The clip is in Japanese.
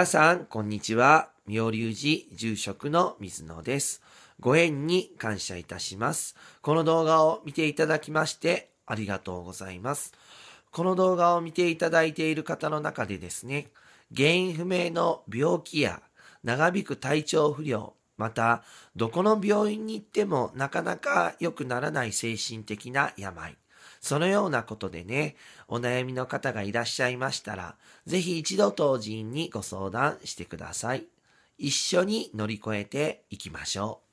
皆さん、こんにちは。妙隆寺住職の水野です。ご縁に感謝いたします。この動画を見ていただきまして、ありがとうございます。この動画を見ていただいている方の中でですね、原因不明の病気や長引く体調不良、また、どこの病院に行ってもなかなか良くならない精神的な病。そのようなことでね、お悩みの方がいらっしゃいましたら、ぜひ一度当人にご相談してください。一緒に乗り越えていきましょう。